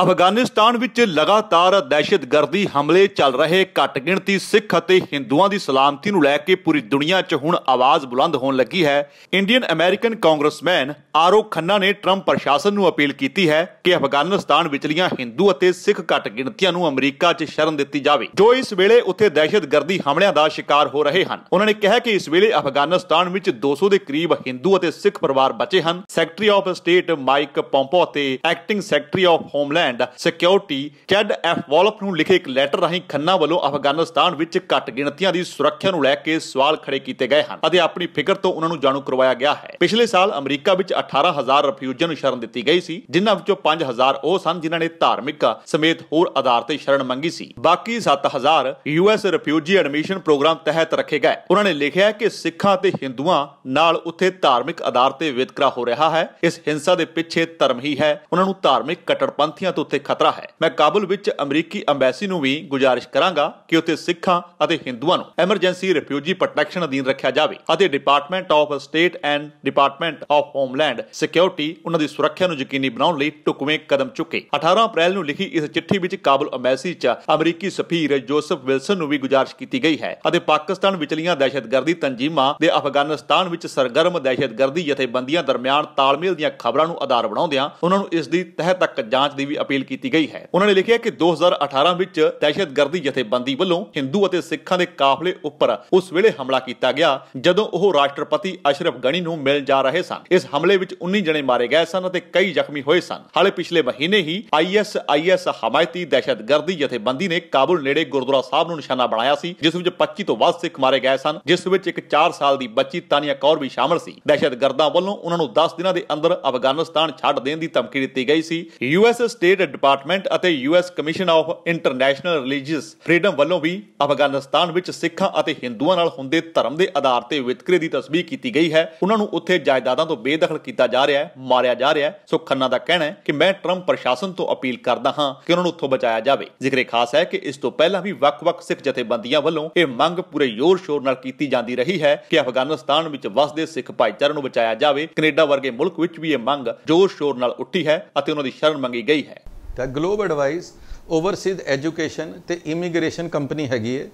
ਅਫਗਾਨਿਸਤਾਨ ਵਿੱਚ ਲਗਾਤਾਰ ਦਹਿਸ਼ਤਗਰਦੀ ਹਮਲੇ ਚੱਲ ਰਹੇ ਘੱਟ ਗਿਣਤੀ ਸਿੱਖ ਅਤੇ ਹਿੰਦੂਆਂ ਦੀ ਸਲਾਮਤੀ ਨੂੰ ਲੈ ਕੇ ਪੂਰੀ ਦੁਨੀਆ 'ਚ ਹੁਣ ਆਵਾਜ਼ ਬੁਲੰਦ ਹੋਣ ਲੱਗੀ ਹੈ Indian American congressman Ro Khanna ਨੇ ਟਰੰਪ ਪ੍ਰਸ਼ਾਸਨ ਨੂੰ ਅਪੀਲ ਕੀਤੀ ਹੈ ਕਿ ਅਫਗਾਨਿਸਤਾਨ ਵਿਚਲੀਆਂ ਹਿੰਦੂ ਅਤੇ ਸਿੱਖ ਘੱਟ ਗਿਣਤੀਆਂ ਨੂੰ ਅਮਰੀਕਾ 'ਚ ਸ਼ਰਨ ਦਿੱਤੀ ਜਾਵੇ ਜੋ ਇਸ ਵੇਲੇ ਉੱਥੇ ਦਹਿਸ਼ਤਗਰਦੀ ਹਮਲਿਆਂ ਦਾ ਸ਼ਿਕਾਰ ਹੋ ਰਹੇ ਹਨ ਉਹਨਾਂ ਨੇ ਕਿਹਾ ਕਿ ਇਸ ਵੇਲੇ ਅਫਗਾਨਿਸਤਾਨ ਵਿੱਚ 200 ਦੇ ਕਰੀਬ ਹਿੰਦੂ ਅਤੇ ਸਿੱਖ ਪਰਿਵਾਰ ਬਚੇ ਹਨ secretary of state Mike Pompeo ਅਤੇ acting secretary of homeland and security Chad F Wolf ਨੂੰ ਲਿਖੇ ਇੱਕ ਲੈਟਰ ਰਾਹੀਂ ਖੰਨਾ ਵੱਲੋਂ ਅਫਗਾਨਿਸਤਾਨ ਵਿੱਚ ਘੱਟ ਗਿਣਤੀਆਂ ਦੀ ਸੁਰੱਖਿਆ ਨੂੰ ਲੈ ਕੇ ਸਵਾਲ ਖੜੇ ਕੀਤੇ ਗਏ ਹਨ ਅਤੇ ਆਪਣੀ ਫਿਕਰ ਤੋਂ ਉਹਨਾਂ ਨੂੰ ਜਾਣੂ ਕਰਵਾਇਆ ਗਿਆ ਹੈ ਪਿਛਲੇ ਸਾਲ ਅਮਰੀਕਾ ਵਿੱਚ 18000 ਰਿਫਿਊਜੀਆਂ ਨੂੰ ਸ਼ਰਨ ਦਿੱਤੀ ਗਈ ਸੀ ਜਿਨ੍ਹਾਂ ਵਿੱਚੋਂ 5000 ਉਹ ਸਨ ਜਿਨ੍ਹਾਂ ਨੇ ਧਾਰਮਿਕ ਸਮੇਤ ਹੋਰ ਆਧਾਰ ਤੇ ਸ਼ਰਨ ਮੰਗੀ ਸੀ ਬਾਕੀ 7000 ਯੂਐਸ ਰਿਫਿਊਜੀ ਐਡਮਿਸ਼ਨ ਪ੍ਰੋਗਰਾਮ ਤਹਿਤ ਰੱਖੇ ਗਏ ਉਹਨਾਂ ਨੇ ਲਿਖਿਆ ਕਿ ਸਿੱਖਾਂ ਤੇ ਹਿੰਦੂਆਂ ਨਾਲ ਉੱਥੇ ਧਾਰਮਿਕ ਆਧਾਰ ਤੇ ਵਿਤਕਰਾ ਹੋ ਰਿਹਾ ਹੈ ਇਸ ਹਿੰਸਾ ਦੇ ਪਿੱਛੇ ਧਰਮ ਹੀ ਹੈ ਉਹਨਾਂ ਨੂੰ ਧਾਰਮਿਕ ਕਟੜਪੰਥੀਆਂ ਉੱਤੇ ਖਤਰਾ ਹੈ ਮੈਂ ਕਾਬੁਲ ਵਿੱਚ ਅਮਰੀਕੀ ਐਮਬੈਸੀ ਨੂੰ ਵੀ ਗੁਜ਼ਾਰਿਸ਼ ਕਰਾਂਗਾ ਕਿ ਉੱਥੇ ਸਿੱਖਾਂ ਅਤੇ ਹਿੰਦੂਆਂ ਨੂੰ ਐਮਰਜੈਂਸੀ ਰਿਫਿਊਜੀ ਪ੍ਰੋਟੈਕਸ਼ਨ ਅਧੀਨ ਰੱਖਿਆ ਜਾਵੇ ਅਤੇ department of state and department of homeland security ਉਹਨਾਂ ਦੀ ਸੁਰੱਖਿਆ ਨੂੰ ਯਕੀਨੀ ਬਣਾਉਣ ਲਈ ਟੁਕਵੇਂ ਕਦਮ ਚੁੱਕੇ 18 ਅਪ੍ਰੈਲ ਨੂੰ ਲਿਖੀ ਇਸ ਚਿੱਠੀ ਵਿੱਚ ਕਾਬੁਲ ਐਮਬੈਸੀ 'ਚ ਅਮਰੀਕੀ ਸਫੀਰ ਜੋਸਫ ਵਿਲਸਨ ਨੂੰ ਵੀ ਗੁਜ਼ਾਰਿਸ਼ ਕੀਤੀ ਗਈ ਹੈ ਅਤੇ ਪਾਕਿਸਤਾਨ ਵਿਚਲੀਆਂ ਦਹਿਸ਼ਤਗਰਦੀ ਤਨਜੀਮਾਂ ਦੇ ਅਫਗਾਨਿਸਤਾਨ ਵਿੱਚ ਸਰਗਰਮ ਦਹਿਸ਼ਤਗਰਦੀ ਜਥੇਬੰਦੀਆਂ ਦਰਮਿਆਨ ਤਾਲਮੇਲ ਦੀਆਂ ਖਬਰਾਂ ਨੂੰ ਆਧਾਰ ਬਣਾਉਂਦਿਆਂ ਉਹਨਾਂ ਨੂੰ ਇਸ ਦੀ ਤਹਿ ਤੱਕ ਜਾਂਚ ਦੀ ਵੀ ਅਪੀਲ ਕੀਤੀ ਗਈ ਹੈ ਉਹਨਾਂ ਨੇ ਲਿਖਿਆ ਕਿ 2018 ਵਿੱਚ ਦਹਿਸ਼ਤਗਰਦੀ ਜਥੇਬੰਦੀ ਵੱਲੋਂ ਹਿੰਦੂ ਅਤੇ ਸਿੱਖਾਂ ਦੇ ਕਾਫਲੇ ਉੱਪਰ ਉਸ ਵੇਲੇ ਹਮਲਾ ਕੀਤਾ ਗਿਆ ਜਦੋਂ ਉਹ ਰਾਸ਼ਟਰਪਤੀ ਅਸ਼ਰਫ ਗਣੀ ਨੂੰ ਮਿਲ ਜਾ ਰਹੇ ਸਨ ਇਸ ਹਮਲੇ ਵਿੱਚ 19 ਜਣੇ ਮਾਰੇ ਗਏ ਸਨ ਅਤੇ ਕਈ ਜ਼ਖਮੀ ਹੋਏ ਸਨ ਹਾਲੇ ਪਿਛਲੇ ਮਹੀਨੇ ਹੀ ਆਈਐਸਆਈਐਸ ਹਮਾਇਤੀ ਦਹਿਸ਼ਤਗਰਦੀ ਜਥੇਬੰਦੀ ਨੇ ਕਾਬੁਲ ਨੇੜੇ ਗੁਰਦੁਆਰਾ ਸਾਹਿਬ ਨੂੰ ਨਿਸ਼ਾਨਾ ਬਣਾਇਆ ਸੀ ਜਿਸ ਵਿੱਚ 25 ਤੋਂ ਵੱਧ ਸਿੱਖ ਮਾਰੇ ਗਏ ਸਨ ਜਿਸ ਵਿੱਚ ਇੱਕ 4 ਸਾਲ ਦੀ ਬੱਚੀ ਤਾਨੀਆ ਕੌਰ ਵੀ ਸ਼ਾਮਲ ਸੀ ਦਹਿਸ਼ਤਗਰਦਾਂ ਵੱਲੋਂ ਉਹਨਾਂ ਨੂੰ 10 ਦਿਨਾਂ ਦੇ ਅੰਦਰ ਅਫਗਾਨਿਸਤਾਨ ਛੱਡ ਦੇਣ ਦੀ ਧਮਕੀ ਦਿੱਤੀ ਗਈ ਸੀ ਯੂਐਸ ਸਟੇਟ ਸਟੇਟ ਡਿਪਾਰਟਮੈਂਟ ਅਤੇ US commission of international religious freedom ਵੱਲੋਂ ਵੀ ਅਫਗਾਨਿਸਤਾਨ ਵਿੱਚ ਸਿੱਖਾਂ ਅਤੇ ਹਿੰਦੂਆਂ ਨਾਲ ਹੁੰਦੇ ਧਰਮ ਦੇ ਆਧਾਰ ਤੇ ਵਿਤਕਰੇ ਦੀ ਤਸਬੀਹ ਕੀਤੀ ਗਈ ਹੈ ਉਹਨਾਂ ਨੂੰ ਉੱਥੇ ਜਾਇਦਾਦਾਂ ਤੋਂ ਬੇਦਖਲ ਕੀਤਾ ਜਾ ਰਿਹਾ ਹੈ ਮਾਰਿਆ ਜਾ ਰਿਹਾ ਹੈ ਸੋ ਖੰਨਾ ਦਾ ਕਹਿਣਾ ਹੈ ਕਿ ਮੈਂ ਟਰੰਪ ਪ੍ਰਸ਼ਾਸਨ ਤੋਂ ਅਪੀਲ ਕਰਦਾ ਹਾਂ ਕਿ ਉਹਨਾਂ ਨੂੰ ਉੱਥੋਂ ਬਚਾਇਆ ਜਾਵੇ ਜ਼ਿਕਰੇ ਖਾਸ ਹੈ ਕਿ ਇਸ ਤੋਂ ਪਹਿਲਾਂ ਵੀ ਵੱਖ-ਵੱਖ ਸਿੱਖ ਜਥੇਬੰਦੀਆਂ ਵੱਲੋਂ ਇਹ ਮੰਗ ਪੂਰੇ ਜ਼ੋਰ-ਸ਼ੋਰ ਨਾਲ ਕੀਤੀ ਜਾਂਦੀ ਰਹੀ ਹੈ ਕਿ ਅਫਗਾਨਿਸਤਾਨ ਵਿੱਚ ਵਸਦੇ ਸਿੱਖ ਭਾਈਚਾਰੇ ਨੂੰ ਬਚਾਇਆ ਜਾਵੇ ਕੈਨੇਡਾ ਵਰਗੇ ਮੁਲਕ ਵਿੱਚ ਵੀ ਇਹ ਮੰਗ ਜ਼ੋਰ-ਸ਼ੋਰ ਨਾਲ ਉੱਠੀ ਹੈ ਅਤੇ ਉਹਨਾਂ ਦੀ ਸ਼ਰਨ ਮੰਗੀ ਗਈ ਹੈ ਕੀਤਾ ਗਲੋਬ ਐਡਵਾਈਸ ਓਵਰਸੀਜ਼ ਐਜੂਕੇਸ਼ਨ ਤੇ ਇਮੀਗ੍ਰੇਸ਼ਨ ਕੰਪਨੀ ਹੈਗੀ ਏ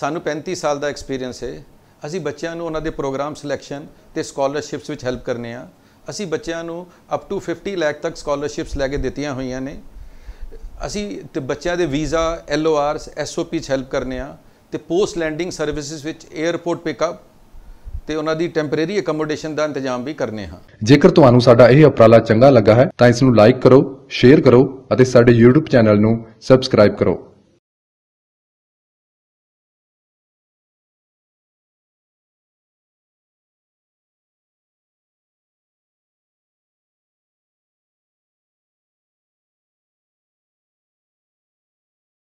ਸਾਨੂੰ 35 ਸਾਲ ਦਾ ਐਕਸਪੀਰੀਅੰਸ ਹੈ ਅਸੀਂ ਬੱਚਿਆਂ ਨੂੰ ਉਹਨਾਂ ਦੇ ਪ੍ਰੋਗਰਾਮ ਸਿਲੈਕਸ਼ਨ ਤੇ ਸਕਾਲਰਸ਼ਿਪਸ ਵਿੱਚ ਹੈਲਪ ਕਰਨੇ ਆ ਅਸੀਂ ਬੱਚਿਆਂ ਨੂੰ ਅਪ ਟੂ 50 ਲੱਖ ਤੱਕ ਸਕਾਲਰਸ਼ਿਪਸ ਲੈ ਕੇ ਦਿੱਤੀਆਂ ਹੋਈਆਂ ਨੇ ਅਸੀਂ ਤੇ ਬੱਚਿਆਂ ਦੇ ਵੀਜ਼ਾ ਐਲਓਆਰਸ ਐਸਓਪੀ ਚ ਹੈਲਪ ਕਰਨੇ ਆ ਤੇ ਪੋਸਟ ਲੈਂਡਿੰਗ ਸਰਵਿਸਿਜ਼ ਵਿੱਚ 에어ਪੋਰਟ ਪਿਕਅਪ ਤੇ ਉਹਨਾਂ ਦੀ ਟੈਂਪਰੇਰੀ ਅਕਮੋਡੇਸ਼ਨ ਦਾ ਇੰਤਜ਼ਾਮ ਵੀ ਕਰਨੇ ਹਾਂ ਜੇਕਰ ਤੁਹਾਨੂੰ ਸਾਡਾ ਇਹ ਉਪਰਾਲਾ ਚੰਗਾ ਲੱਗਾ ਹੈ ਤਾਂ ਇਸ ਨੂੰ ਲਾਈਕ ਕਰੋ ਸ਼ੇਅਰ ਕਰੋ ਅਤੇ ਸਾਡੇ YouTube ਚੈਨਲ ਨੂੰ ਸਬਸਕ੍ਰਾਈਬ ਕਰੋ